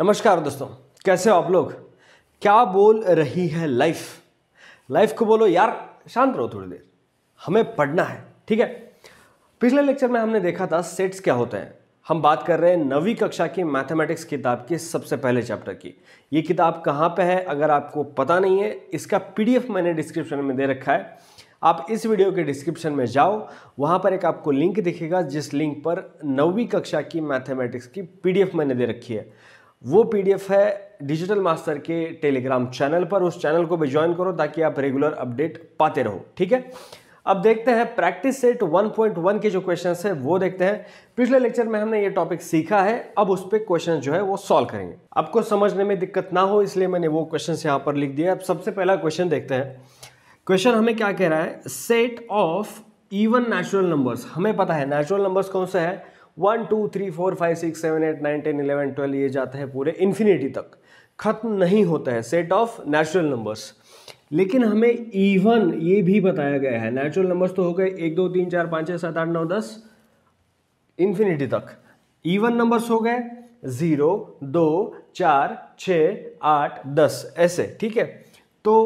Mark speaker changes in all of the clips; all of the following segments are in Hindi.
Speaker 1: नमस्कार दोस्तों कैसे हो आप लोग क्या बोल रही है लाइफ लाइफ को बोलो यार शांत रहो थोड़ी देर हमें पढ़ना है ठीक है पिछले लेक्चर में हमने देखा था सेट्स क्या होते हैं हम बात कर रहे हैं नवी कक्षा की मैथमेटिक्स किताब के सबसे पहले चैप्टर की ये किताब कहाँ पे है अगर आपको पता नहीं है इसका पीडीएफ मैंने डिस्क्रिप्शन में दे रखा है आप इस वीडियो के डिस्क्रिप्शन में जाओ वहाँ पर एक आपको लिंक दिखेगा जिस लिंक पर नवी कक्षा की मैथमेटिक्स की पीडीएफ मैंने दे रखी है वो पीडीएफ है डिजिटल मास्टर के टेलीग्राम चैनल पर उस चैनल को भी ज्वाइन करो ताकि आप रेगुलर अपडेट पाते रहो ठीक है अब देखते हैं प्रैक्टिस सेट 1.1 के जो क्वेश्चन है वो देखते हैं पिछले लेक्चर में हमने ये टॉपिक सीखा है अब उस पर क्वेश्चन जो है वो सॉल्व करेंगे आपको समझने में दिक्कत ना हो इसलिए मैंने वो क्वेश्चन यहाँ पर लिख दिया अब सबसे पहला क्वेश्चन देखते हैं क्वेश्चन हमें क्या कह रहा है set of even natural numbers हमें पता है नेचुरल नंबर्स कौन से हैं one two three four five six seven eight nine ten eleven twelve ये जाते हैं पूरे इन्फिनिटी तक खत्म नहीं होता है सेट ऑफ नेचुरल नंबर्स लेकिन हमें इवन ये भी बताया गया है नेचुरल नंबर्स तो हो गए एक दो तीन चार पाँच छः सात आठ नौ दस इन्फिनिटी तक इवन नंबर्स हो गए ज़ीरो दो चार छ आठ दस ऐसे ठीक है तो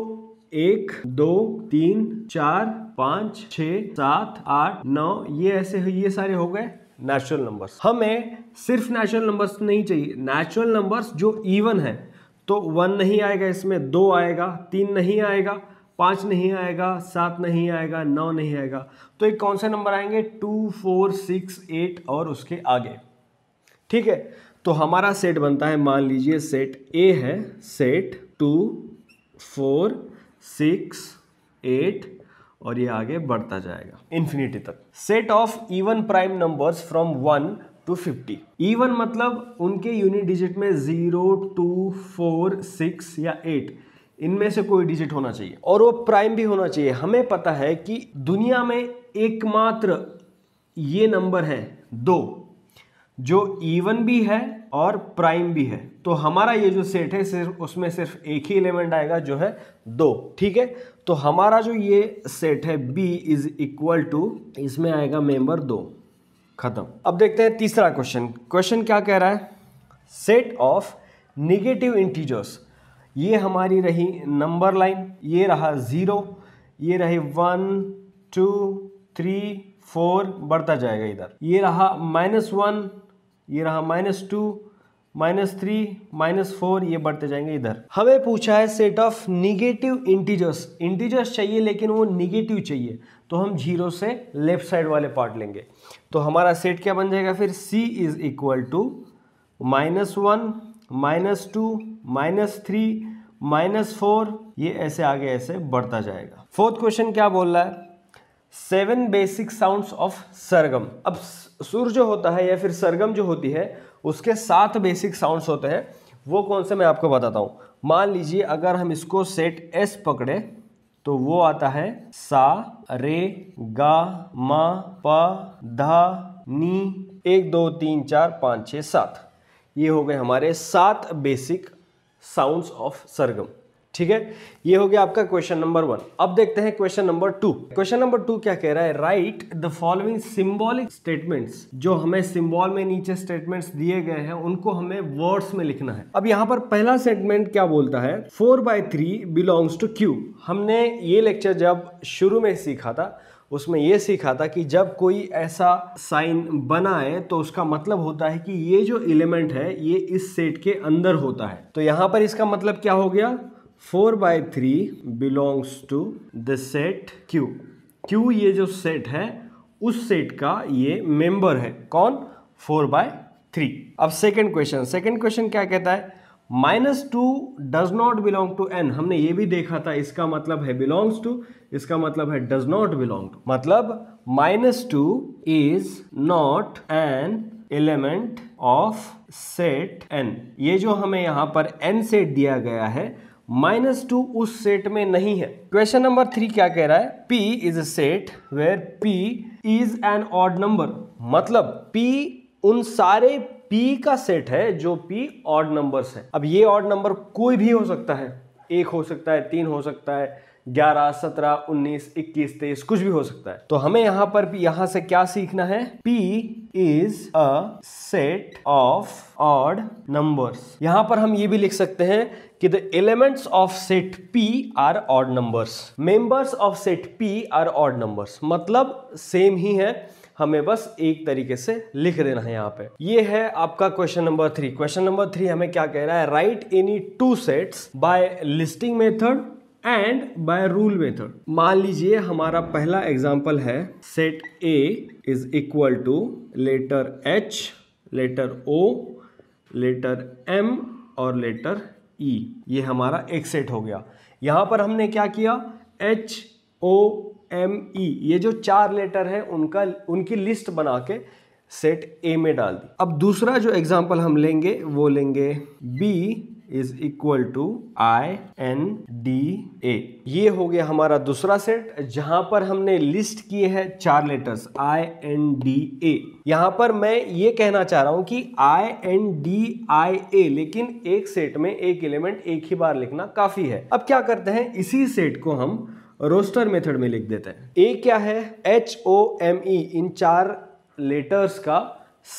Speaker 1: एक दो तीन चार पाँच छ सात आठ नौ ये ऐसे ये सारे हो गए नेचुरल नंबर्स हमें सिर्फ नेचुरल नंबर्स नहीं चाहिए नेचुरल नंबर्स जो इवन है तो वन नहीं आएगा इसमें दो आएगा तीन नहीं आएगा पाँच नहीं आएगा सात नहीं आएगा नौ नहीं आएगा तो एक कौन से नंबर आएंगे टू फोर सिक्स एट और उसके आगे ठीक है तो हमारा सेट बनता है मान लीजिए सेट ए है set two four six eight और ये आगे बढ़ता जाएगा इन्फिनिटी तक set of even prime numbers from one to fifty even मतलब उनके यूनिट डिजिट में जीरो टू फोर सिक्स या एट इनमें से कोई डिजिट होना चाहिए और वो प्राइम भी होना चाहिए हमें पता है कि दुनिया में एकमात्र ये नंबर है दो जो इवन भी है और प्राइम भी है तो हमारा ये जो सेट है सिर्फ उसमें सिर्फ एक ही एलिमेंट आएगा जो है दो ठीक है तो हमारा जो ये सेट है बी इज इक्वल टू इसमें आएगा मेंबर दो खत्म अब देखते हैं तीसरा क्वेश्चन क्वेश्चन क्या कह रहा है सेट ऑफ निगेटिव इंटीजर्स ये हमारी रही नंबर लाइन ये रहा ज़ीरो ये रहे वन टू थ्री फोर बढ़ता जाएगा इधर ये रहा माइनस वन ये रहा minus two minus three minus four ये बढ़ते जाएंगे इधर हमें पूछा है set of negative integers integers चाहिए लेकिन वो निगेटिव चाहिए तो हम जीरो से लेफ्ट साइड वाले पार्ट लेंगे तो हमारा सेट क्या बन जाएगा फिर c is equal to minus one minus two minus three minus four ये ऐसे आगे ऐसे बढ़ता जाएगा फोर्थ क्वेश्चन क्या बोल रहा है सेवन बेसिक साउंड्स ऑफ सरगम अब सुर जो होता है या फिर सरगम जो होती है उसके सात बेसिक साउंड्स होते हैं वो कौन से मैं आपको बताता हूँ मान लीजिए अगर हम इसको सेट एस पकड़े तो वो आता है सा रे गा मा पा धा नी एक दो तीन चार पाँच छः सात ये हो गए हमारे सात बेसिक साउंड्स ऑफ सरगम ठीक है ये हो गया आपका क्वेश्चन नंबर वन अब देखते हैं question number two question number two क्या कह रहा है write the following symbolic statements जो हमें सिंबॉल में नीचे स्टेटमेंट्स दिए गए हैं उनको हमें वर्ड्स में लिखना है अब यहाँ पर पहला स्टेटमेंट क्या बोलता है four by three belongs to Q हमने ये लेक्चर जब शुरू में सीखा था उसमें ये सीखा था कि जब कोई ऐसा साइन बनाए तो उसका मतलब होता है कि ये जो एलिमेंट है ये इस सेट के अंदर होता है तो यहाँ पर इसका मतलब क्या हो गया four by three belongs to the set Q Q ये जो सेट है उस सेट का ये मेंबर है कौन फोर बाय थ्री अब सेकेंड क्वेश्चन सेकेंड क्वेश्चन क्या कहता है minus two does not belong to N हमने ये भी देखा था इसका मतलब है बिलोंग्स टू इसका मतलब है डज नॉट बिलोंग टू मतलब minus two is not an element of set N ये जो हमें यहाँ पर एन सेट दिया गया है माइनस टू उस सेट में नहीं है क्वेश्चन नंबर थ्री क्या कह रहा है P is a set where P is an odd number मतलब P उन सारे P का सेट है जो P ऑड नंबर्स है अब ये ऑड नंबर कोई भी हो सकता है एक हो सकता है तीन हो सकता है ग्यारह सत्रह उन्नीस इक्कीस तेईस कुछ भी हो सकता है तो हमें यहाँ पर भी यहाँ से क्या सीखना है P is a set of odd numbers यहाँ पर हम ये भी लिख सकते हैं कि the elements of set P are odd numbers members of set P are odd numbers मतलब सेम ही है हमें बस एक तरीके से लिख देना है यहाँ पे ये है आपका question number three question number three हमें क्या कह रहा है write any two sets by listing method and by rule method मान लीजिए हमारा पहला एग्जाम्पल है set A is equal to letter H letter O letter M और लेटर ई e. ये हमारा एक सेट हो गया यहाँ पर हमने क्या किया एच ओ एम ई ये जो चार लेटर है उनका उनकी लिस्ट बना के सेट ए में डाल दी अब दूसरा जो एग्जाम्पल हम लेंगे वो लेंगे B is equal to I N D A ये हो गया हमारा दूसरा सेट जहां पर हमने लिस्ट किए हैं चार letters I N D A यहां पर मैं ये कहना चाह रहा हूं कि आई एन डी आई ए लेकिन एक सेट में एक एलिमेंट एक ही बार लिखना काफी है अब क्या करते हैं इसी सेट को हम रोस्टर मेथड में लिख देते हैं ए क्या है एच ओ एम ई इन चार लेटर्स का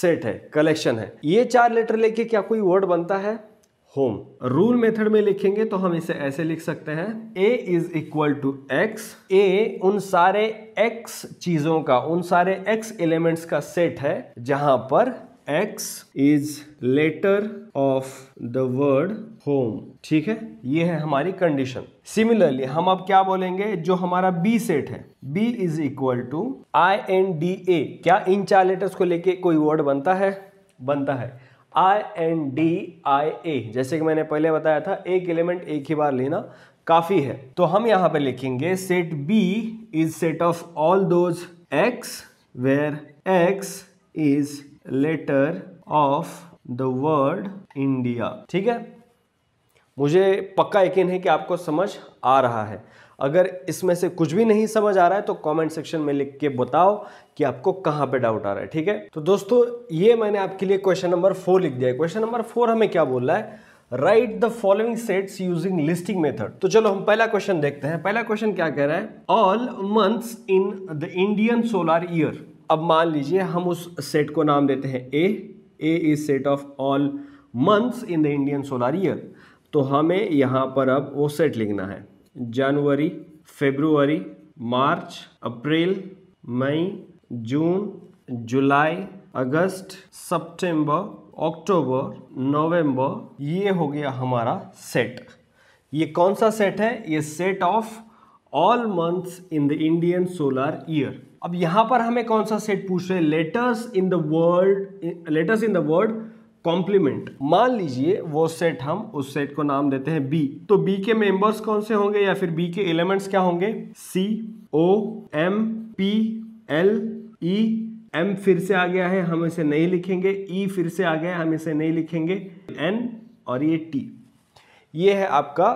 Speaker 1: सेट है कलेक्शन है ये चार लेटर लेके क्या कोई वर्ड बनता है होम रूल मेथड में लिखेंगे तो हम इसे ऐसे लिख सकते हैं A is equal to x A उन सारे एक्स चीजों का उन सारे एक्स एलिमेंट्स का सेट है जहां पर x is letter of the word home ठीक है ये है हमारी कंडीशन सिमिलरली हम अब क्या बोलेंगे जो हमारा b सेट है b is equal to I N D A क्या इन चार लेटर्स को लेके कोई वर्ड बनता है बनता है आई एन डी आई ए जैसे कि मैंने पहले बताया था एक एलिमेंट एक ही बार लेना काफ़ी है तो हम यहां पर लिखेंगे set B is set of all those x where x is letter of the word India ठीक है मुझे पक्का यकीन है कि आपको समझ आ रहा है अगर इसमें से कुछ भी नहीं समझ आ रहा है तो कमेंट सेक्शन में लिख के बताओ कि आपको कहाँ पे डाउट आ रहा है ठीक है तो दोस्तों ये मैंने आपके लिए क्वेश्चन नंबर फोर लिख दिया है क्वेश्चन नंबर फोर हमें क्या बोल रहा है write the following sets using listing method तो चलो हम पहला क्वेश्चन देखते हैं पहला क्वेश्चन क्या कह रहा है all months in the Indian solar year अब मान लीजिए हम उस सेट को नाम देते हैं A A is set of all months in the Indian solar year तो हमें यहाँ पर अब वो सेट लिखना है जनवरी फेब्रुवरी मार्च अप्रैल मई जून जुलाई अगस्त सितंबर अक्टूबर नवंबर ये हो गया हमारा सेट ये कौन सा सेट है ये set of all months in the Indian solar year अब यहां पर हमें कौन सा सेट पूछ रहे letters in the world letters in the world complement मान लीजिए वो सेट हम उस सेट को नाम देते हैं बी तो बी के मेंबर्स कौन से होंगे या फिर बी के एलिमेंट्स क्या होंगे C O M P L E M फिर से आ गया है हम इसे नहीं लिखेंगे ई e फिर से आ गया है हम इसे नहीं लिखेंगे एन और ये टी ये है आपका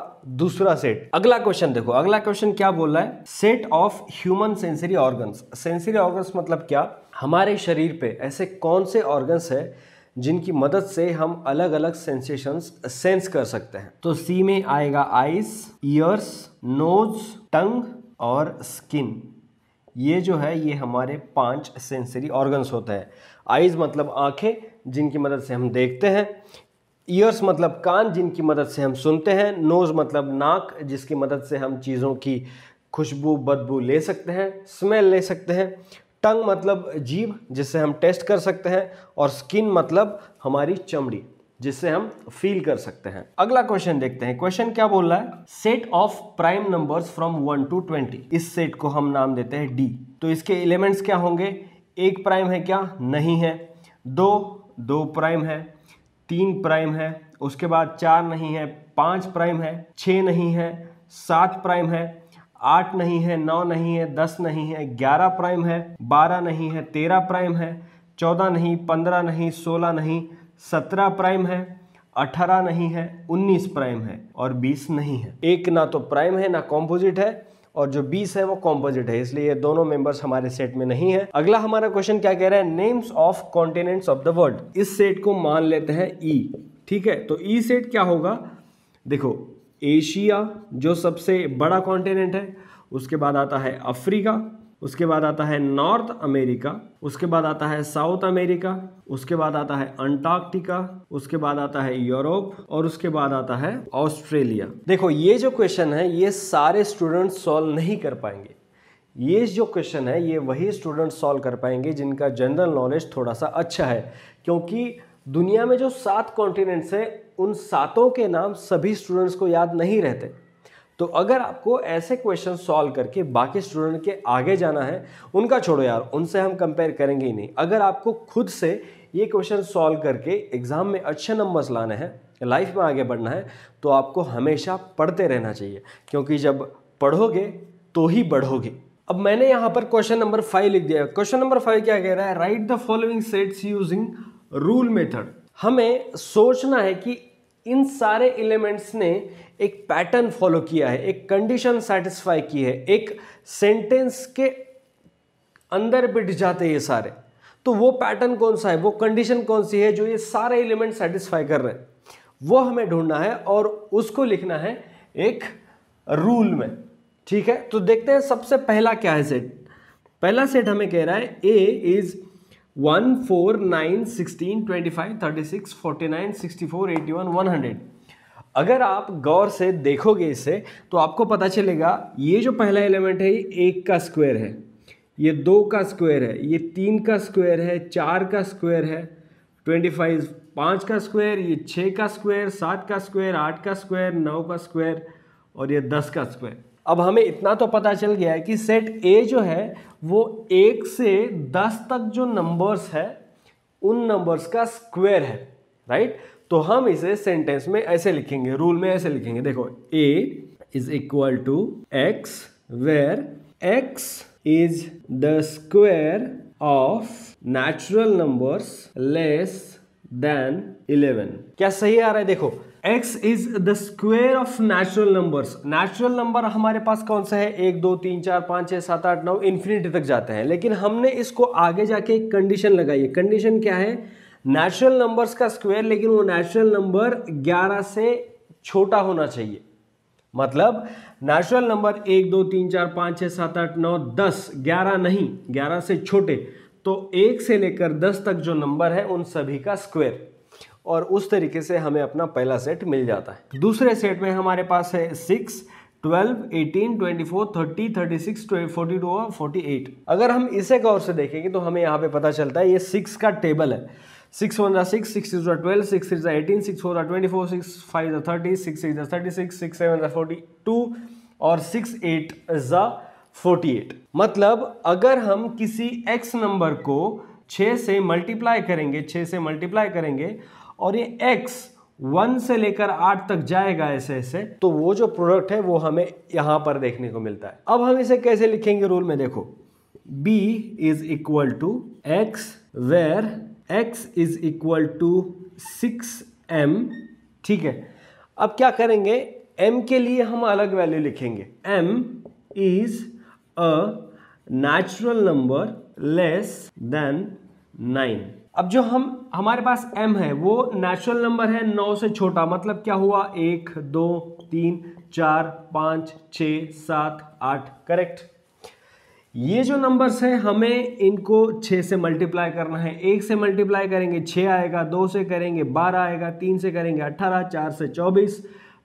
Speaker 1: दूसरा सेट अगला क्वेश्चन देखो अगला क्वेश्चन क्या बोल रहा है set of human sensory organs sensory organs मतलब क्या हमारे शरीर पे ऐसे कौन से ऑर्गन्स है जिनकी मदद से हम अलग अलग सेंसेशंस सेंस कर सकते हैं तो सी में आएगा आइस ईयर्स नोज टंग और स्किन ये जो है ये हमारे पांच सेंसरी ऑर्गन्स होते हैं आइज मतलब आंखें जिनकी मदद से हम देखते हैं ईयर्स मतलब कान जिनकी मदद से हम सुनते हैं नोज़ मतलब नाक जिसकी मदद से हम चीज़ों की खुशबू बदबू ले सकते हैं स्मेल ले सकते हैं टंग मतलब जीभ जिससे हम टेस्ट कर सकते हैं और स्किन मतलब हमारी चमड़ी जिससे हम फील कर सकते हैं अगला क्वेश्चन देखते हैं क्वेश्चन क्या बोल रहा है set of prime numbers from one to twenty इस सेट को हम नाम देते हैं डी तो इसके एलिमेंट्स क्या होंगे एक प्राइम है क्या नहीं है दो दो प्राइम है तीन प्राइम है उसके बाद चार नहीं है पांच प्राइम है छ नहीं है सात प्राइम है आठ नहीं है नौ नहीं है दस नहीं है ग्यारह प्राइम है बारह नहीं है तेरह प्राइम है चौदह नहीं पंद्रह नहीं सोलह नहीं सत्रह प्राइम है अठारह नहीं है उन्नीस प्राइम है और बीस नहीं है एक ना तो प्राइम है ना कॉम्पोजिट है और जो 20 है वो कॉम्पोजिट है इसलिए ये दोनों मेंबर्स हमारे सेट में नहीं है अगला हमारा क्वेश्चन क्या कह रहा है names of continents of the world इस सेट को मान लेते हैं ई e. ठीक है तो ई e सेट क्या होगा देखो एशिया जो सबसे बड़ा कॉन्टिनेंट है उसके बाद आता है अफ्रीका उसके बाद आता है नॉर्थ अमेरिका उसके बाद आता है साउथ अमेरिका उसके बाद आता है अंटार्कटिका उसके बाद आता है यूरोप और उसके बाद आता है ऑस्ट्रेलिया देखो ये जो क्वेश्चन है ये सारे स्टूडेंट सॉल्व नहीं कर पाएंगे ये जो क्वेश्चन है ये वही स्टूडेंट सॉल्व कर पाएंगे जिनका जनरल नॉलेज थोड़ा सा अच्छा है क्योंकि दुनिया में जो सात कॉन्टिनेंट्स हैं उन सातों के नाम सभी स्टूडेंट्स को याद नहीं रहते तो अगर आपको ऐसे क्वेश्चन सॉल्व करके बाकी स्टूडेंट के आगे जाना है उनका छोड़ो यार उनसे हम कंपेयर करेंगे ही नहीं अगर आपको खुद से ये क्वेश्चन सॉल्व करके एग्ज़ाम में अच्छे नंबर्स लाने हैं लाइफ में आगे बढ़ना है तो आपको हमेशा पढ़ते रहना चाहिए क्योंकि जब पढ़ोगे तो ही बढ़ोगे अब मैंने यहाँ पर क्वेश्चन नंबर फाइव लिख दिया क्वेश्चन नंबर फाइव क्या कह रहा है write the following sets using rule method हमें सोचना है कि इन सारे एलिमेंट्स ने एक पैटर्न फॉलो किया है एक कंडीशन सेटिस्फाई की है एक सेंटेंस के अंदर बिट जाते ये सारे तो वो पैटर्न कौन सा है वो कंडीशन कौन सी है जो ये सारे एलिमेंट सेटिस्फाई कर रहे हैं वो हमें ढूंढना है और उसको लिखना है एक रूल में ठीक है तो देखते हैं सबसे पहला क्या है सेट पहला सेट हमें कह रहा है A is one four nine sixteen twenty five thirty six forty nine sixty four eighty one one hundred अगर आप गौर से देखोगे इसे तो आपको पता चलेगा ये जो पहला एलिमेंट है ये एक का स्क्वायर है ये दो का स्क्वायर है ये तीन का स्क्वायर है चार का स्क्वायर है ट्वेंटी फाइव पाँच का स्क्वायर ये छः का स्क्वायर सात का स्क्वायर आठ का स्क्वायर नौ का स्क्वायर और ये दस का स्क्वायर अब हमें इतना तो पता चल गया है कि सेट ए जो है वो एक से दस तक जो नंबर्स है उन नंबर्स का स्क्वायर है राइट तो हम इसे सेंटेंस में ऐसे लिखेंगे रूल में ऐसे लिखेंगे देखो A is equal to x where x is the square of natural numbers less than eleven क्या सही आ रहा है देखो x is the square of natural numbers natural number हमारे पास कौन सा है एक दो तीन चार पाँच छः सात आठ नौ इन्फिनिटी तक जाते हैं लेकिन हमने इसको आगे जाके एक कंडीशन लगाई है कंडीशन क्या है नेचुरल नंबर्स का स्क्वेयर लेकिन वो नेचुरल नंबर 11 से छोटा होना चाहिए मतलब नेचुरल नंबर एक दो तीन चार पाँच छः सात आठ नौ दस ग्यारह नहीं ग्यारह से छोटे तो एक से लेकर दस तक जो नंबर है उन सभी का स्क्वेयर और उस तरीके से हमें अपना पहला सेट मिल जाता है दूसरे सेट में हमारे पास है सिक्स 12, 18, 24, 30, 36, 42 सिक्स और 48. अगर हम इसे गौर से देखेंगे तो हमें यहाँ पे पता चलता है ये सिक्स का टेबल है सिक्स वन ज़ा six six is twelve six is eighteen six four twenty four six five जो thirty six is thirty six six seven जो फोर्टी टू और सिक्स एट ज़ा फोर्टी एट मतलब अगर हम किसी एक्स नंबर को छः से मल्टीप्लाई करेंगे छः से मल्टीप्लाई करेंगे और ये एक्स वन से लेकर आठ तक जाएगा ऐसे ऐसे तो वो जो प्रोडक्ट है वो हमें यहाँ पर देखने को मिलता है अब हम इसे कैसे लिखेंगे रूल में देखो b is equal to x where x is equal to six m ठीक है अब क्या करेंगे m के लिए हम अलग वैल्यू लिखेंगे m is a natural number less than nine अब जो हम हमारे पास m है वो नेचुरल नंबर है नौ से छोटा मतलब क्या हुआ एक दो तीन चार पाँच छ सात आठ करेक्ट ये जो नंबर्स हैं हमें इनको छः से मल्टीप्लाई करना है एक से मल्टीप्लाई करेंगे छः आएगा दो से करेंगे बारह आएगा तीन से करेंगे अट्ठारह चार से चौबीस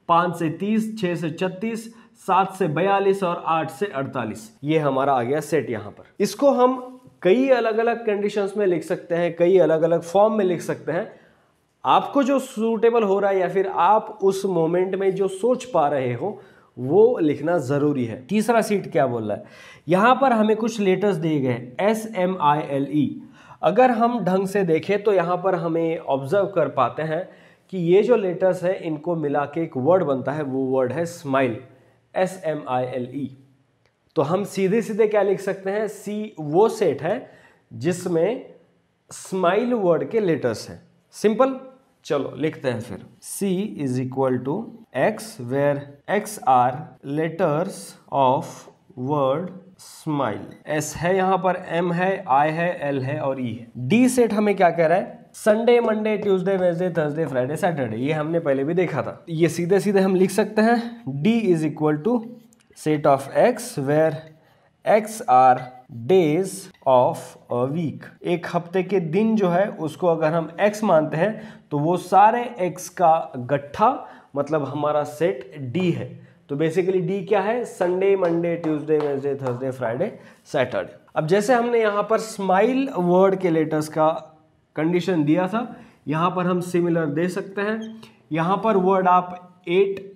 Speaker 1: पाँच से तीस छः से छत्तीस सात से बयालीस और आठ से अड़तालीस ये हमारा आ गया सेट यहाँ पर इसको हम कई अलग अलग कंडीशंस में लिख सकते हैं कई अलग अलग फॉर्म में लिख सकते हैं आपको जो सूटेबल हो रहा है या फिर आप उस मोमेंट में जो सोच पा रहे हो वो लिखना ज़रूरी है तीसरा सीट क्या बोल रहा है यहाँ पर हमें कुछ लेटर्स दिए गए S M I L E अगर हम ढंग से देखें तो यहाँ पर हमें ऑब्जर्व कर पाते हैं कि ये जो लेटर्स हैं इनको मिला के एक वर्ड बनता है वो वर्ड है smile S M I L E तो हम सीधे सीधे क्या लिख सकते हैं सी वो सेट है जिसमें स्माइल वर्ड के लेटर्स हैं सिंपल चलो लिखते हैं फिर C is equal to x where x are letters of word smile S है यहां पर M है I है L है और E है D सेट हमें क्या कह रहा है Sunday Monday Tuesday Wednesday Thursday Friday Saturday ये हमने पहले भी देखा था ये सीधे सीधे हम लिख सकते हैं D is equal to set of x where x are days of a week एक हफ्ते के दिन जो है उसको अगर हम x मानते हैं तो वो सारे x का गट्ठा मतलब हमारा सेट d है तो बेसिकली डी क्या है Sunday Monday Tuesday Wednesday Thursday Friday Saturday अब जैसे हमने यहाँ पर स्माइल वर्ड के लेटर्स का कंडीशन दिया था यहाँ पर हम सिमिलर दे सकते हैं यहाँ पर वर्ड आप एट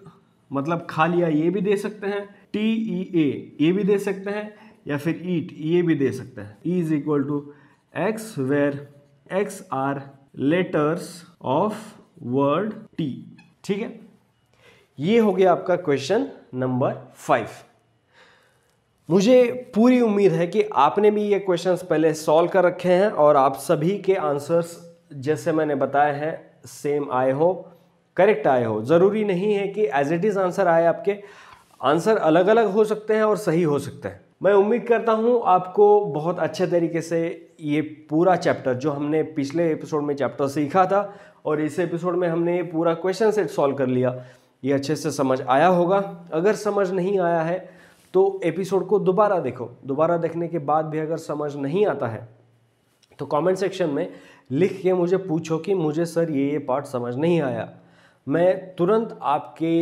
Speaker 1: मतलब खा लिया ये भी दे सकते हैं टी ई ए ये भी दे सकते हैं या फिर ईट e ये e भी दे सकते हैं E is equal to x where x are letters of word T ठीक है ये हो गया आपका क्वेश्चन नंबर फाइव मुझे पूरी उम्मीद है कि आपने भी ये क्वेश्चंस पहले सॉल्व कर रखे हैं और आप सभी के आंसर्स जैसे मैंने बताए हैं सेम आए हो करेक्ट आए हो ज़रूरी नहीं है कि एज इट इज़ आंसर आए आपके आंसर अलग अलग हो सकते हैं और सही हो सकते हैं मैं उम्मीद करता हूँ आपको बहुत अच्छे तरीके से ये पूरा चैप्टर जो हमने पिछले एपिसोड में चैप्टर सीखा था और इस एपिसोड में हमने ये पूरा क्वेश्चन सेट सॉल्व कर लिया ये अच्छे से समझ आया होगा अगर समझ नहीं आया है तो एपिसोड को दोबारा देखो दोबारा देखने के बाद भी अगर समझ नहीं आता है तो कमेंट सेक्शन में लिख के मुझे पूछो कि मुझे सर ये ये पार्ट समझ नहीं आया मैं तुरंत आपके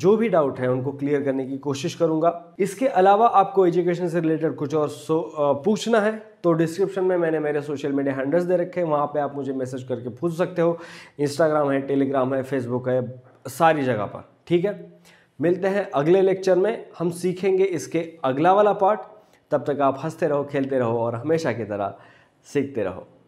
Speaker 1: जो भी डाउट हैं उनको क्लियर करने की कोशिश करूंगा इसके अलावा आपको एजुकेशन से रिलेटेड कुछ और पूछना है तो डिस्क्रिप्शन में मैंने मेरे सोशल मीडिया हैंडल्स दे रखे हैं वहाँ पे आप मुझे मैसेज करके पूछ सकते हो इंस्टाग्राम है टेलीग्राम है फेसबुक है सारी जगह पर ठीक है मिलते हैं अगले लेक्चर में हम सीखेंगे इसके अगला वाला पार्ट तब तक आप हंसते रहो खेलते रहो और हमेशा की तरह सीखते रहो